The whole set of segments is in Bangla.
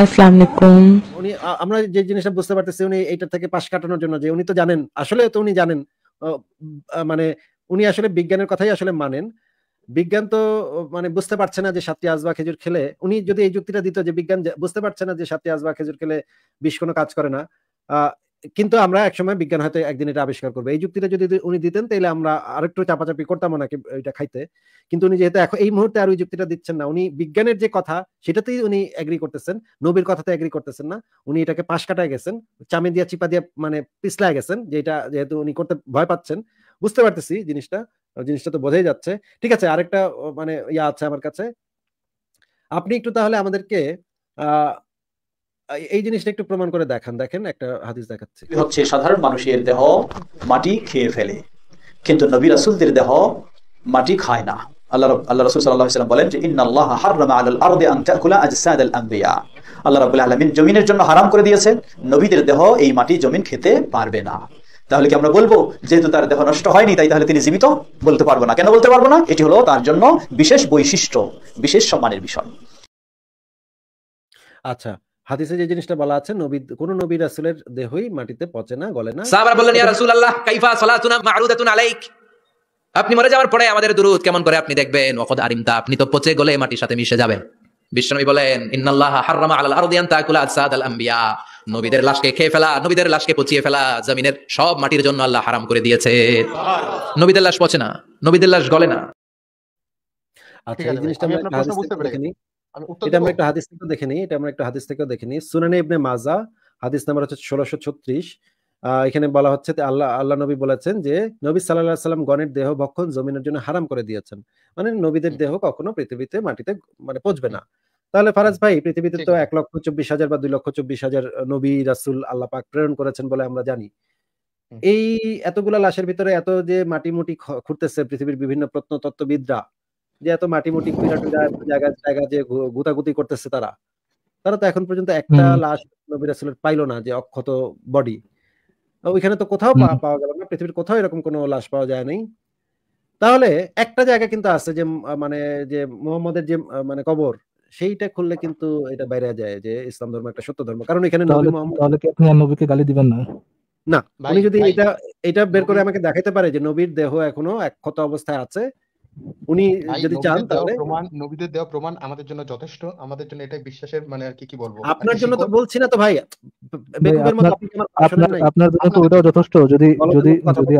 আসসালামু আলাইকুম উনি আমরা যে জিনিসটা বুঝতে পারতেছি উনি এটা থেকে পাশ কাটানোর জন্য যে উনি তো জানেন আসলে তো উনি জানেন মানে উনি আসলে বিজ্ঞানের কথাই আসলে মানেন বিজ্ঞান তো মানে বুঝতে পারছে না যে সাতটি আসবা খেজুর খেলে উনি যদি এই যুক্তিটা দিত যে বিজ্ঞান বুঝতে পারছে না যে সাতটি আজবা খেজুর খেলে বিষ কোনো কাজ করে না কিন্তু আমরা একসময় বিজ্ঞান হয়তো একদিন এটা আবিষ্কার করবো এই যুক্তিটা যদি উনি দিতেন তাহলে আমরা আরেকটু চাপাচাপি করতাম ওনাকে এটা খাইতে কিন্তু উনি যেহেতু এখন এই মুহূর্তে আর ওই যুক্তিটা দিচ্ছেন না উনি বিজ্ঞানের যে কথা সেটাতেই উনি এগ্রি করতেছেন নবীর কথাতে এগ্রি করতেছেন না উনি এটাকে পাশ কাটায় গেছেন চামে দিয়া চিপা দিয়ে মানে পিছলায় গেছেন যেটা যেহেতু উনি করতে ভয় পাচ্ছেন বুঝতে পারতেছি জিনিসটা জিনিসটা তো বোঝাই যাচ্ছে ঠিক আছে আরেকটা মানে ইয়া আছে আমার কাছে আপনি একটু তাহলে আমাদেরকে আহ এই জিনিসটা একটু প্রমাণ করে দেখান দেখেন একটা হাদিস দেখাচ্ছে হচ্ছে সাধারণ মানুষের দেহ মাটি খেয়ে ফেলে কিন্তু নবী রাসুলদের দেহ মাটি খায় না আল্লাহ আল্লাহ বলেন যে ইন্না আল্লাহ হাররামা আলাল আরদি আন তাকুলা আল্লাহ রাব্বুল আলামিন জমিনের জন্য হারাম করে দিয়েছেন নবীদের দেহ এই মাটি জমিন খেতে পারবে না তাহলে কি আমরা বলবো যেহেতু তার দেহ নষ্ট হয়নি তাই তাহলে তিনি জীবিত বলতে পারবো না কেন বলতে পারবো না এটি হলো তার জন্য বিশেষ বৈশিষ্ট্য বিশেষ সম্মানের বিষয় আচ্ছা হাদিসে যে জিনিসটা বলা আছে নবী কোন নবী রাসূলের দেহই মাটিতে পচে না গলে না সাহাবারা বললেন ইয়া রাসূলুল্লাহ কাইফা সালাতুনা মা'রুদাতুন আলাইক আপনি মরে যাওয়ার পরে আমাদের দুরুদ কেমন করে আপনি দেখবেন ওয়াকদ আরিমতা আপনি তো পচে গলে মাটির সাথে মিশে যাবেন বিশ্বনবী বলেন ইন্নাল্লাহ হাররামা আলাল আরদি আন তাকুলা আসাদ আল আমবিয়া নবীদের লাশকে খেয়ে ফেলা নবীদের লাশকে পচিয়ে ফেলা জমিনের সব মাটির জন্য আল্লাহ হারাম করে দিয়েছে নবীদের লাশ পচে না নবীদের লাশ গলে না আচ্ছা এই জিনিসটা বুঝতে এটা আমরা একটা হাদিস থেকে দেখে নিই এটা আমরা একটা হাদিস থেকে দেখে নিই সুনানে ইবনে মাজা হাদিস নাম্বার হচ্ছে ষোলোশো ছত্রিশ এখানে বলা হচ্ছে আল্লাহ আল্লাহ নবী বলেছেন যে নবী সাল্লাহ সাল্লাম গণের দেহ ভক্ষণ জমিনের জন্য হারাম করে দিয়েছেন মানে নবীদের দেহ কখনো পৃথিবীতে মাটিতে মানে পচবে না তাহলে ফারাজ ভাই পৃথিবীতে তো এক লক্ষ চব্বিশ হাজার বা দুই লক্ষ চব্বিশ হাজার নবী রাসুল আল্লাহ পাক প্রেরণ করেছেন বলে আমরা জানি এই এতগুলা লাশের ভিতরে এত যে মাটি মুটি খুঁড়তেছে পৃথিবীর বিভিন্ন প্রত্নতত্ত্ববিদরা যে এত মাটি মাটিমুটি জায়গা জায়গা যে গুতাগুতি করতেছে তারা তারা তো এখন পর্যন্ত একটা লাশ নবী রাসুলের পাইলো না যে অক্ষত বডি ওইখানে তো কোথাও পাওয়া গেল না পৃথিবীর কোথাও এরকম কোনো লাশ পাওয়া যায় নাই তাহলে একটা জায়গা কিন্তু আছে যে মানে যে মোহাম্মদের যে মানে কবর সেইটা খুললে কিন্তু এটা বাইরে যায় যে ইসলাম ধর্ম একটা সত্য ধর্ম কারণ এখানে নবী মোহাম্মদ তাহলে কি আপনি নবীকে গালি দিবেন না না উনি যদি এটা এটা বের করে আমাকে দেখাতে পারে যে নবীর দেহ এখনো এক ক্ষত অবস্থায় আছে উনি যদি চান তাহলে প্রমাণ নবীদের দেওয়া প্রমাণ আমাদের জন্য যথেষ্ট আমাদের জন্য এটা বিশ্বাসের মানে আর কি কি বলবো আপনার জন্য তো বলছি না তো ভাই আপনার জন্য তো ওটাও যথেষ্ট যদি যদি যদি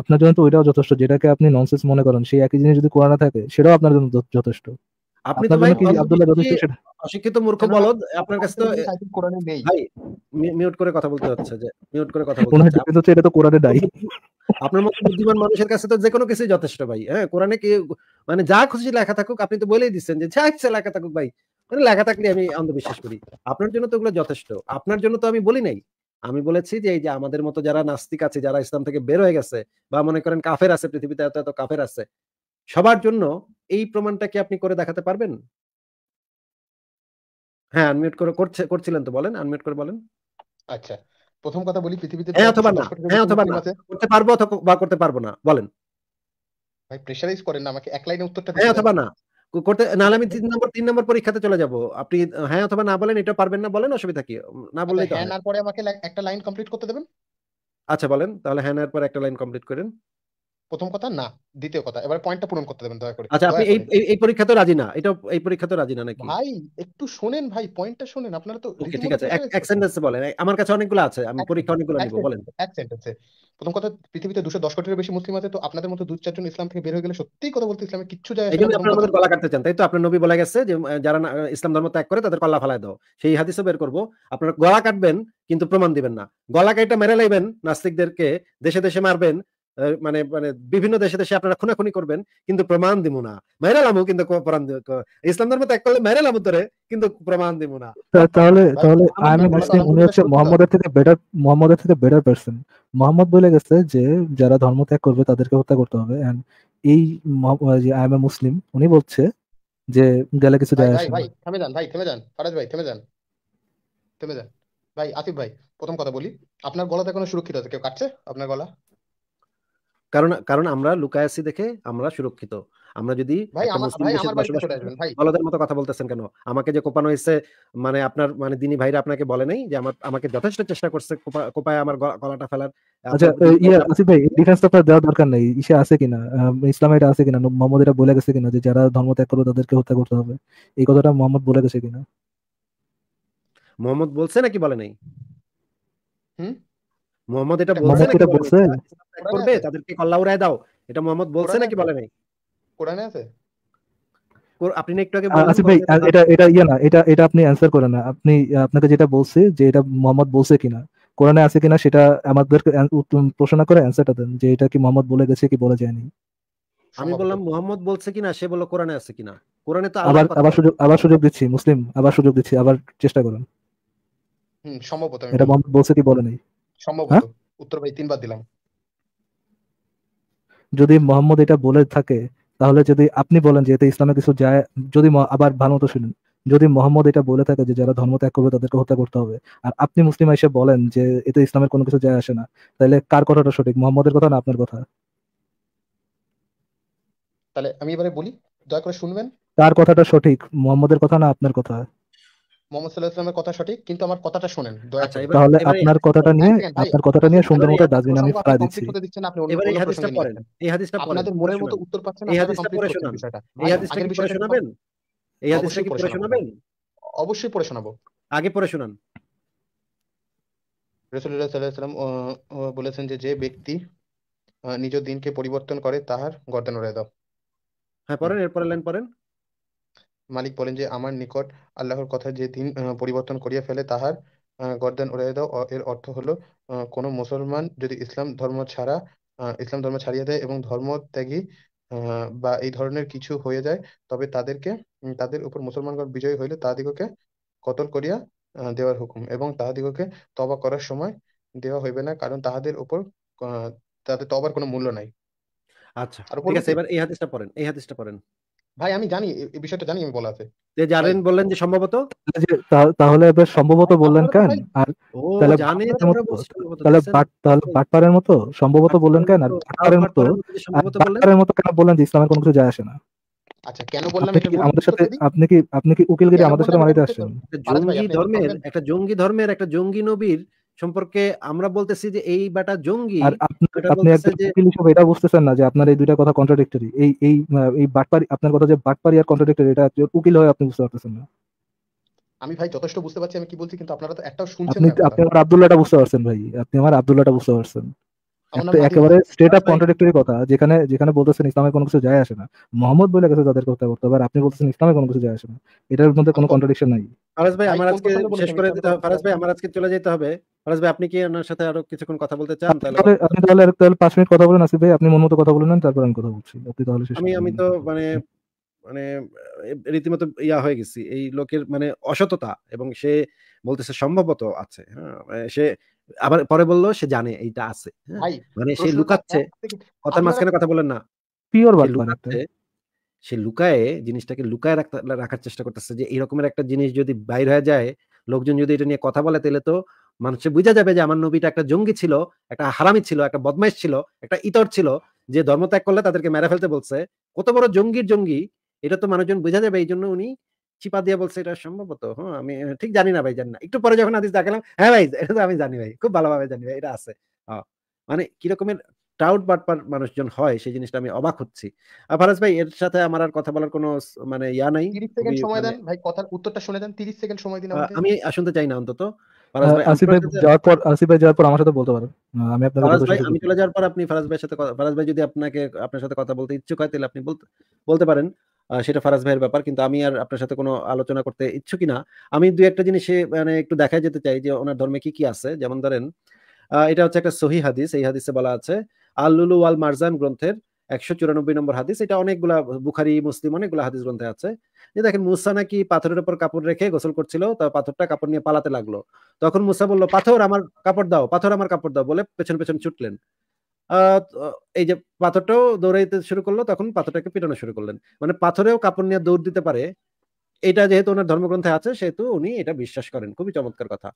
আপনার জন্য তো ওইটাও যথেষ্ট যেটাকে আপনি ননসেন্স মনে করেন সেই একই জিনিস যদি কোরআনে থাকে সেটাও আপনার জন্য যথেষ্ট আপনি তো ভাই আব্দুল্লাহ যথেষ্ট সেটা অশিক্ষিত মূর্খ বলদ আপনার কাছে তো কোরআনে নেই ভাই মিউট করে কথা বলতে হচ্ছে যে মিউট করে কথা বলতে হচ্ছে এটা তো কোরআনে নাই আপনার মতো বুদ্ধিমান মানুষের কাছে তো যে কোনো কিছুই যথেষ্ট ভাই হ্যাঁ কোরআনে কে মানে যা খুশি লেখা থাকুক আপনি তো বলেই দিচ্ছেন যে যা ইচ্ছা লেখা থাকুক ভাই মানে লেখা থাকলে আমি অন্ধবিশ্বাস করি আপনার জন্য তো ওগুলো যথেষ্ট আপনার জন্য তো আমি বলি নাই আমি বলেছি যে এই যে আমাদের মতো যারা নাস্তিক আছে যারা ইসলাম থেকে বের হয়ে গেছে বা মনে করেন কাফের আছে পৃথিবীতে এত এত কাফের আছে সবার জন্য এই প্রমাণটা কি আপনি করে দেখাতে পারবেন হ্যাঁ আনমিউট করে করছে করছিলেন তো বলেন আনমিউট করে বলেন আচ্ছা প্রথম কথা বলি পৃথিবীতে হ্যাঁ অথবা না হ্যাঁ অথবা না করতে পারবো অথবা বা করতে পারবো না বলেন ভাই প্রেসারাইজ করেন না আমাকে এক লাইনে উত্তরটা হ্যাঁ অথবা না করতে নাহলে আমি তিন নম্বর তিন নম্বর পরীক্ষাতে চলে যাব আপনি হ্যাঁ অথবা না বলেন এটা পারবেন না বলেন অসুবিধা কি না বললেই আচ্ছা, তো হ্যাঁ না পরে আমাকে একটা লাইন কমপ্লিট করতে দেবেন আচ্ছা বলেন তাহলে হ্যাঁ এর পর একটা লাইন কমপ্লিট করেন প্রথম কথা না দ্বিতীয় কথা এবার পয়েন্টটা পূরণ করতে দেবেন দয়া করে আচ্ছা আপনি এই এই পরীক্ষাতে রাজি না এটা এই পরীক্ষাতে রাজি না নাকি ভাই একটু শুনেন ভাই পয়েন্টটা শুনেন আপনারা তো ওকে ঠিক আছে এক সেন্টেন্সে বলেন আমার কাছে অনেকগুলো আছে আমি পরীক্ষা অনেকগুলো নিব বলেন এক সেন্টেন্সে প্রথম কথা পৃথিবীতে 210 কোটির বেশি মুসলিম আছে তো আপনাদের মতো দুই চারজন ইসলাম থেকে বের হয়ে গেলে সত্যি কথা বলতে ইসলামে কিচ্ছু যায় আসে না আপনারা আমাদের গলা কাটতে চান তাই তো আপনার নবী বলা গেছে যে যারা ইসলাম ধর্ম ত্যাগ করে তাদের কল্লা ফালায় দাও সেই হাদিসও বের করব আপনারা গলা কাটবেন কিন্তু প্রমাণ দিবেন না গলা কাটা মেরে লাইবেন নাস্তিকদেরকে দেশে দেশে মারবেন মানে মানে বিভিন্ন দেশে দেশে আপনারা খুনাখুনি করবেন কিন্তু প্রমাণ দিব না মেহরা লামু কিন্তু ইসলাম ধর্ম ত্যাগ করলে মেহরা লামু ধরে কিন্তু প্রমাণ দিব না তাহলে তাহলে আমি মুসলিম উনি হচ্ছে মোহাম্মদের থেকে বেটার মোহাম্মদের থেকে বেটার পারসন মোহাম্মদ বলে গেছে যে যারা ধর্ম ত্যাগ করবে তাদেরকে হত্যা করতে হবে এন্ড এই যে আই এম এ মুসলিম উনি বলছে যে গেলে কিছু দেয় আসে ভাই থেমে যান ভাই থেমে যান ফরাজ ভাই থেমে যান থেমে যান ভাই আতিফ ভাই প্রথম কথা বলি আপনার গলাতে কোনো সুরক্ষিত আছে কেউ কাটছে আপনার গলা কারণ কারণ আমরা লুকায়াসি দেখে আমরা সুরক্ষিত আমরা যদি আলাদার মতো কথা বলতেছেন কেন আমাকে যে কোপানো হয়েছে মানে আপনার মানে দিনী ভাইরা আপনাকে বলে নাই যে আমার আমাকে যথেষ্ট চেষ্টা করছে কোপায় আমার গলাটা ফেলার আচ্ছা ইয়া আসিফ ভাই ডিফেন্স আপনার দেওয়ার দরকার নেই ইসে আছে কিনা ইসলাম এটা আছে কিনা মোহাম্মদ এটা বলে গেছে কিনা যে যারা ধর্ম ত্যাগ করবে তাদেরকে হত্যা করতে হবে এই কথাটা মোহাম্মদ বলে গেছে কিনা মোহাম্মদ বলছে নাকি বলে নাই হুম মোহাম্মদ এটা বলছে নাকি বলছে করবে তাদেরকে কল্লা উড়ায় দাও এটা মোহাম্মদ বলছে নাকি বলে নাই কোরআনে আছে আপনি একটু আগে আচ্ছা ভাই এটা এটা ইয়া না এটা এটা আপনি অ্যানসার করেন না আপনি আপনাকে যেটা বলছে যে এটা মোহাম্মদ বলছে কিনা কোরআনে আছে কিনা সেটা আমাদের প্রশ্ন করে অ্যানসারটা দেন যে এটা কি মোহাম্মদ বলে গেছে কি বলে যায়নি আমি বললাম মোহাম্মদ বলছে কিনা সে বলল কোরআনে আছে কিনা কোরআনে তো আবার আবার সুযোগ আবার সুযোগ দিচ্ছি মুসলিম আবার সুযোগ দিচ্ছি আবার চেষ্টা করুন হুম সম্ভবত এটা মোহাম্মদ বলছে কি বলে নাই সম্ভবত হ্যাঁ? উত্তর ভাই তিনবার দিলাম যদি মোহাম্মদ এটা বলে থাকে তাহলে যদি আপনি বলেন যে এতে ইসলামে কিছু যায় যদি আবার ভালো মতো শুনেন যদি মোহাম্মদ এটা বলে থাকে যে যারা ধর্ম ত্যাগ করবে তাদেরকে হত্যা করতে হবে আর আপনি মুসলিম এসে বলেন যে এতে ইসলামের কোনো কিছু যায় আসে না তাহলে কার কথাটা সঠিক মোহাম্মদের কথা না আপনার কথা তাহলে আমি এবারে বলি দয়া করে শুনবেন কার কথাটা সঠিক মোহাম্মদের কথা না আপনার কথা মোহাম্মদ কথা সঠিক কিন্তু আমার কথাটা শোনেন আচ্ছা, তাহলে আপনার কথাটা নিয়ে আপনার কথাটা নিয়ে সুন্দর মতো আমি দিচ্ছি আপনাদের মনের মতো উত্তর পাচ্ছেন এই হাদিসটা পড়ে শোনান এই হাদিসটা কি পড়ে শোনাবেন এই হাদিসটা কি পড়ে শোনাবেন অবশ্যই পড়ে শোনাবো আগে পড়ে শোনান রাসূলুল্লাহ সাল্লাল্লাহু আলাইহি সাল্লাম বলেছেন যে যে ব্যক্তি নিজ দিনকে পরিবর্তন করে তাহার গর্দান উড়াই দাও হ্যাঁ পড়েন এরপরে লাইন পড়েন মালিক বলেন যে আমার নিকট আল্লাহর কথা যে দিন পরিবর্তন করিয়া ফেলে তাহার গর্দান উড়াইয়া দাও এর অর্থ হলো কোনো মুসলমান যদি ইসলাম ধর্ম ছাড়া ইসলাম ধর্ম ছাড়িয়ে দেয় এবং ধর্ম ত্যাগী বা এই ধরনের কিছু হয়ে যায় তবে তাদেরকে তাদের উপর মুসলমানগণ বিজয় হইলে তাহাদিগকে কতল করিয়া দেওয়ার হুকুম এবং তাহাদিগকে তবা করার সময় দেওয়া হইবে না কারণ তাহাদের উপর তাদের তবার কোনো মূল্য নাই আচ্ছা আর ঠিক আছে এবার এই হাদিসটা পড়েন এই হাদিসটা পড়েন ভাই আমি জানি এই বিষয়টা জানি আমি বলা আছে যে জারেন বললেন যে সম্ভবত তাহলে এবার সম্ভবত বললেন কেন আর তাহলে জানি তাহলে তাহলে বাটপারের মতো সম্ভবত বললেন কেন আর বাটপারের মতো বাটপারের মতো কেন বললেন যে ইসলামের কোনো কিছু যায় আসে না আচ্ছা কেন বললাম এটা আমাদের সাথে আপনি কি আপনি কি উকিল উকিলগিরি আমাদের সাথে মারাইতে আসছেন জঙ্গি ধর্মের একটা জঙ্গি ধর্মের একটা জঙ্গি নবীর সম্পর্কে আমরা বলতেছি যে এই বাটা জঙ্গি আপনি হিসেবে এটা বুঝতেছেন না যে আপনার এই দুইটা কথা কন্ট্রাডিক্টরি এই এই এই বাটপারি আপনার কথা যে বাটপারি আর কন্ট্রাডিক্টরি এটা উকিল হয়ে আপনি বুঝতে পারতেছেন না আমি ভাই যথেষ্ট বুঝতে পারছি আমি কি বলছি কিন্তু আপনারা তো একটাও শুনছেন না আপনি আমার আব্দুল্লাহটা বুঝতে পারছেন ভাই আপনি আমার আব্দুল্লাহটা বুঝতে পারছেন একেবারে স্টেট কন্ট্রাডিক্টরি কথা যেখানে যেখানে বলতেছেন কোনো কিছু যায় আসে না মোহাম্মদ বলে গেছে আর আপনি বলতেছেন কোনো কিছু যায় আসে না এটার মধ্যে কোনো কন্ট্রাডিকশন আচ্ছা। নাই ফারাজ ভাই আমার আজকে শেষ করে দিতে হবে ফারাজ ভাই আমার আজকে চলে যেতে হবে ফারাজ ভাই আপনি কি ওনার সাথে আরো কিছুক্ষণ কথা বলতে চান তাহলে আপনি তাহলে আর তাহলে মিনিট কথা আসিফ ভাই আপনি মন মতো কথা বলেন তারপর আমি কথা বলছি আপনি তাহলে শেষ আমি আমি তো মানে মানে রীতিমতো ইয়া হয়ে গেছি এই লোকের মানে অসততা এবং সে বলতেছে সম্ভবত আছে হ্যাঁ মানে সে আবার পরে বললো সে জানে এইটা আছে হ্যাঁ, মানে সে লুকাচ্ছে কথার মাঝখানে কথা বলেন না পিওর বাল সে লুকায়ে জিনিসটাকে লুকায় রাখার চেষ্টা করতেছে যে এরকমের একটা জিনিস যদি বাইর হয়ে যায় লোকজন যদি এটা নিয়ে কথা বলে তাহলে তো মানুষে বুঝা যাবে যে আমার নবীটা একটা জঙ্গি ছিল একটা হারামি ছিল একটা বদমাইশ ছিল একটা ইতর ছিল যে ধর্ম ত্যাগ করলে তাদেরকে মেরে ফেলতে বলছে কত বড় জঙ্গির জঙ্গি এটা তো মানুষজন বোঝা যাবে এই জন্য উনি চিপা দিয়ে বলছে এটা সম্ভবত হ্যাঁ আমি ঠিক জানি না ভাই জানি না একটু পরে যখন আদিস দেখালাম হ্যাঁ ভাই এটা তো আমি জানি ভাই খুব ভালোভাবে জানি ভাই এটা আছে মানে কিরকমের টাউট বাটপার মানুষজন হয় সেই জিনিসটা আমি অবাক হচ্ছি আর ফারাজ ভাই এর সাথে আমার আর কথা বলার কোনো মানে ইয়া নাই 30 সেকেন্ড সময় মানে দেন ভাই কথার উত্তরটা শুনে দেন 30 সেকেন্ড সময় দিন আমাকে আমি শুনতে চাই না অন্তত আসিফ ভাই যাওয়ার পর আসিফ ভাই যাওয়ার পর আমার সাথে বলতে পারেন আমি আপনার ফারাজ ভাই আমি চলে যাওয়ার পর আপনি ফারাজ ভাইয়ের সাথে ফারাজ ভাই যদি আপনাকে আপনার সাথে কথা বলতে ইচ্ছুক হয় তাহলে আপনি বলতে বলতে পারেন সেটা ফারাজ ভাইয়ের ব্যাপার কিন্তু আমি আর আপনার সাথে কোনো আলোচনা করতে ইচ্ছুকি কিনা আমি দু একটা জিনিসে মানে একটু দেখা যেতে চাই যে ওনার ধর্মে কি কি আছে যেমন ধরেন এটা হচ্ছে একটা সহি হাদিস এই হাদিসে বলা আছে আল্লুলু আল মারজান গ্রন্থের একশো চুরানব্বই নম্বর হাদিস এটা অনেকগুলা বুখারি মুসলিম অনেকগুলা হাদিস গ্রন্থে আছে যে দেখেন মুসা নাকি পাথরের উপর কাপড় রেখে গোসল করছিল তো পাথরটা কাপড় নিয়ে পালাতে লাগলো তখন মুসা বলল পাথর আমার কাপড় দাও পাথর আমার কাপড় দাও বলে পেছন পেছন ছুটলেন এই যে পাথরটাও দৌড়াইতে শুরু করলো তখন পাথরটাকে পিটানো শুরু করলেন মানে পাথরেও কাপড় নিয়ে দৌড় দিতে পারে এটা যেহেতু ওনার ধর্মগ্রন্থে আছে সেহেতু উনি এটা বিশ্বাস করেন খুবই চমৎকার কথা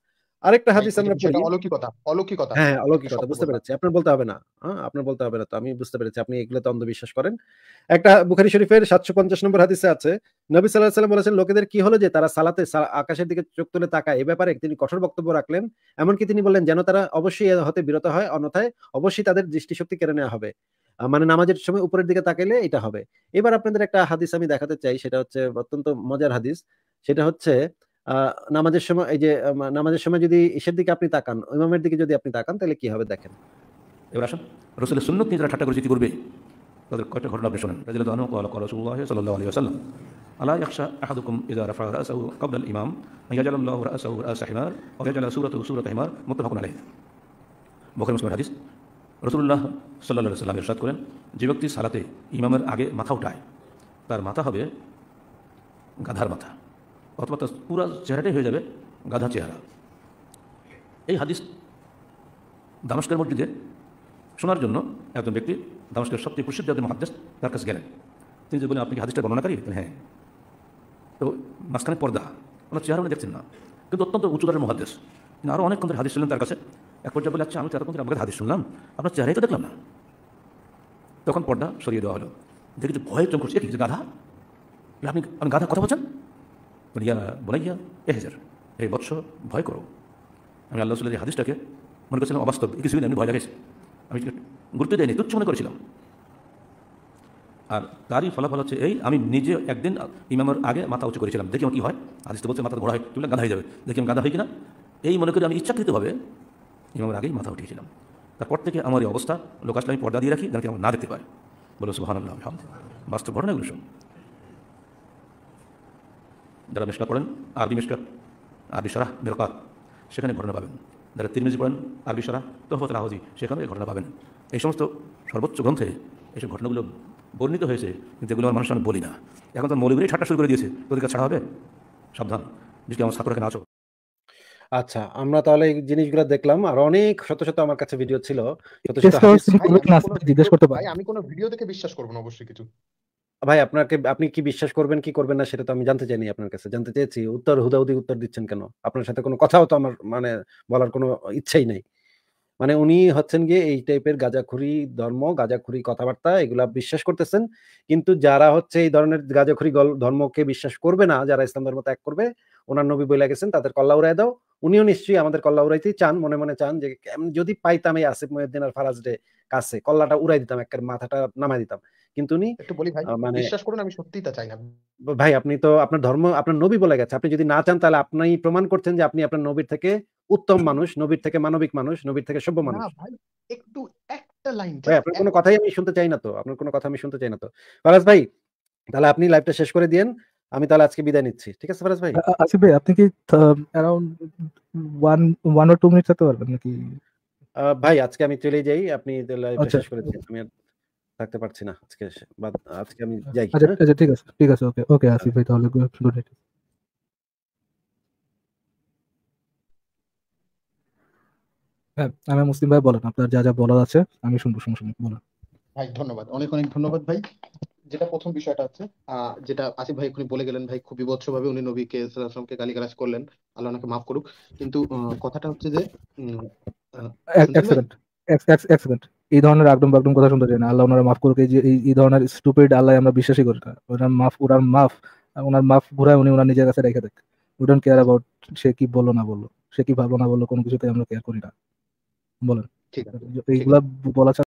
আরেকটা হ্যাঁ, হাদিস আমরা পড়ি অলৌকিকতা অলৌকিকতা হ্যাঁ অলৌকিকতা বুঝতে পেরেছি আপনার বলতে হবে না হ্যাঁ, আপনার বলতে হবে না তো আমি বুঝতে পেরেছি আপনি অন্ধবিশ্বাস করেন একটা বুখারী শরীফের নম্বর হাদিসে আছে নবী সাল্লাম বলেছেন লোকেদের কি হলো যে তারা সালাতে আকাশের দিকে চোখ তুলে তাকায় এই ব্যাপারে তিনি কঠোর বক্তব্য রাখলেন এমনকি তিনি বললেন যেন তারা অবশ্যই হতে বিরত হয় অন্যথায় অবশ্যই তাদের দৃষ্টিশক্তি কেড়ে নেওয়া হবে মানে নামাজের সময় উপরের দিকে তাকাইলে এটা হবে এবার আপনাদের একটা হাদিস আমি দেখাতে চাই সেটা হচ্ছে অত্যন্ত মজার হাদিস সেটা হচ্ছে নামাজের সময় এই যে নামাজের সময় যদি ঈশের দিকে আপনি তাকান ইমামের দিকে যদি আপনি তাকান তাহলে কি হবে দেখেন এবার আসুন রসুল সুন্নত নিয়ে যারা ঠাট্টা করে করবে তাদের কয়েকটা ঘটনা আপনি শোনেন রাজিল দানু কল কল রসুল্লাহ সাল্লাহ আলী আসাল্লাম আল্লাহ ইয়াকশা আহাদুকুম ইজা রাফা রাসাহু ক্বাবলা আল ইমাম ইয়াজাল আল্লাহু রাসাহু রাসা হিমার ওয়া ইয়াজাল সূরাতাহু সূরাত হিমার মুত্তাফাকুন আলাইহি বুখারী মুসলিম হাদিস রসুল্লাহ সাল্লাহ সাল্লাম ইরশাদ করেন যে ব্যক্তি সালাতে ইমামের আগে মাথা উঠায় তার মাথা হবে গাধার মাথা অথবা তার পুরা চেহারাটাই হয়ে যাবে গাধা চেহারা এই হাদিস দামস্কের মসজিদে শোনার জন্য একজন ব্যক্তি দামস্কের সবচেয়ে প্রসিদ্ধ একজন মহাদেশ তার কাছে গেলেন তিনি যে বলেন আপনি কি হাদিসটা বর্ণনাকারী হ্যাঁ তো মাঝখানে পর্দা ওনার চেহারা উনি দেখছেন না কিন্তু অত্যন্ত উঁচুদারের মহাদেশ তিনি আরও অনেকক্ষণ ধরে হাদিস শুনলেন তার কাছে এক পর্যায়ে বলে আচ্ছা আমি তো এতক্ষণ আমাকে হাদিস শুনলাম আপনার চেহারাই তো দেখলাম না তখন পর্দা সরিয়ে দেওয়া হলো দেখি যে ভয়ে চমক করছে কি গাধা আপনি আপনি গাধা কথা বলছেন বলিয়া বলাইয়া এহেজার এই বৎস ভয় করো আমি আল্লাহ রসুলের হাদিসটাকে মনে করেছিলাম অবাস্তব কিছু আমি ভয় লাগাইছি আমি গুরুত্ব দেয়নি তুচ্ছ মনে করেছিলাম আর তারই ফলাফল হচ্ছে এই আমি নিজে একদিন ইমামের আগে মাথা উঁচু করেছিলাম দেখি আমার কী হয় আদিস তো বলছে মাথা ঘোড়া হয় তুলে গাঁধা হয়ে যাবে দেখি আমি গাঁধা হয় কিনা এই মনে করি আমি ইচ্ছাকৃতভাবে ইমামের আগেই মাথা উঠিয়েছিলাম তারপর থেকে আমার এই অবস্থা লোক আমি পর্দা দিয়ে রাখি যেন আমার না দেখতে পায় বলো সুহান আল্লাহ বাস্তব ঘটনাগুলো যারা মিশকা পড়েন আরবি মিশকা আরবি সারাহ মেরকাত সেখানে ঘটনা পাবেন যারা তিরমিজি পড়েন আরবি সারাহ তহফত রাহজি সেখানে এই ঘটনা পাবেন এই সমস্ত সর্বোচ্চ গ্রন্থে এইসব ঘটনাগুলো বর্ণিত হয়েছে কিন্তু এগুলো আমার মানুষ বলি না এখন তো মৌলিগুলি ঠাট্টা শুরু করে দিয়েছে তোদের কাছে ছাড়া হবে সাবধান বিশেষ আমার ছাত্রকে নাচো আচ্ছা আমরা তাহলে এই জিনিসগুলো দেখলাম আর অনেক শত শত আমার কাছে ভিডিও ছিল জিজ্ঞেস করতে পারি আমি কোনো ভিডিও দেখে বিশ্বাস করব না অবশ্যই কিছু ভাই আপনাকে আপনি কি বিশ্বাস করবেন কি করবেন না সেটা তো আমি জানতে চাইনি আপনার কাছে জানতে চেয়েছি উত্তর হুদাহুদি উত্তর দিচ্ছেন কেন আপনার সাথে কোনো কথাও তো আমার মানে বলার কোনো ইচ্ছাই নাই মানে উনি হচ্ছেন গিয়ে এই টাইপের গাজাখুরি ধর্ম গাজাখুরি কথাবার্তা এগুলা বিশ্বাস করতেছেন কিন্তু যারা হচ্ছে এই ধরনের গাজাখুরি ধর্মকে বিশ্বাস করবে না যারা ইসলাম ধর্ম ত্যাগ করবে ওনার নবী বলে গেছেন তাদের কল্লা উড়ায় দাও উনিও নিশ্চয়ই আমাদের কল্লা উড়াইতেই চান মনে মনে চান যে যদি পাইতাম এই আসিফ মহিউদ্দিন আর ফারাজ ডে কাছে কল্লাটা উড়াই দিতাম একের মাথাটা নামাই দিতাম কিন্তু উনি একটু বলি ভাই মানে বিশ্বাস করুন আমি সত্যি তা চাই না ভাই আপনি তো আপনার ধর্ম আপনার নবী বলে গেছে আপনি যদি না চান তাহলে আপনি প্রমাণ করছেন যে আপনি আপনার নবীর থেকে উত্তম মানুষ নবীর থেকে মানবিক মানুষ নবীর থেকে সভ্য মানুষ একটু একটা লাইন ভাই আপনার কোনো কথাই আমি শুনতে চাই না তো আপনার কোনো কথা আমি শুনতে চাই না তো ফারাজ ভাই তাহলে আপনি লাইভটা শেষ করে দিয়েন আমি তাহলে আজকে বিদায় নিচ্ছি ঠিক আছে ফরাজ ভাই আসিফ ভাই আপনি কি अराउंड 1 1 অর 2 মিনিট থাকতে পারবেন নাকি ভাই আজকে আমি চলে যাই আপনি লাইভ আচ্ছা। শেষ করে দিন আমি থাকতে পারছি না আজকে আজকে আমি যাই আচ্ছা, হ্যাঁ? আচ্ছা ঠিক আছে ঠিক আছে ওকে ওকে আসিফ ভাই তাহলে গুড নাইট হ্যাঁ আমি মুসলিম ভাই বলেন আপনার যা যা বলার আছে আমি শুনবো শুনবো বলেন ভাই ধন্যবাদ অনেক অনেক ধন্যবাদ ভাই যেটা প্রথম বিষয়টা হচ্ছে যেটা আসিফ ভাই এক্ষুনি বলে গেলেন ভাই খুব বিভৎস ভাবে উনি নবীকে সাল্লাহামকে গালিগালাজ করলেন আল্লাহ ওনাকে মাফ করুক কিন্তু কথাটা হচ্ছে যে এই ধরনের আগডম বাগডম কথা শুনতে চাই না আল্লাহ ওনারা মাফ করুক এই যে এই ধরনের স্টুপেড আল্লাহ আমরা বিশ্বাসই করি না ওনার মাফ ওনার মাফ ওনার মাফ ঘুরায় উনি ওনার নিজের কাছে রেখে দেখ উই ডোন্ট কেয়ার অ্যাবাউট সে কি বললো না বললো সে কি ভাবলো না বললো কোনো কিছুতে আমরা কেয়ার করি না বলেন ঠিক আছে এইগুলা বলা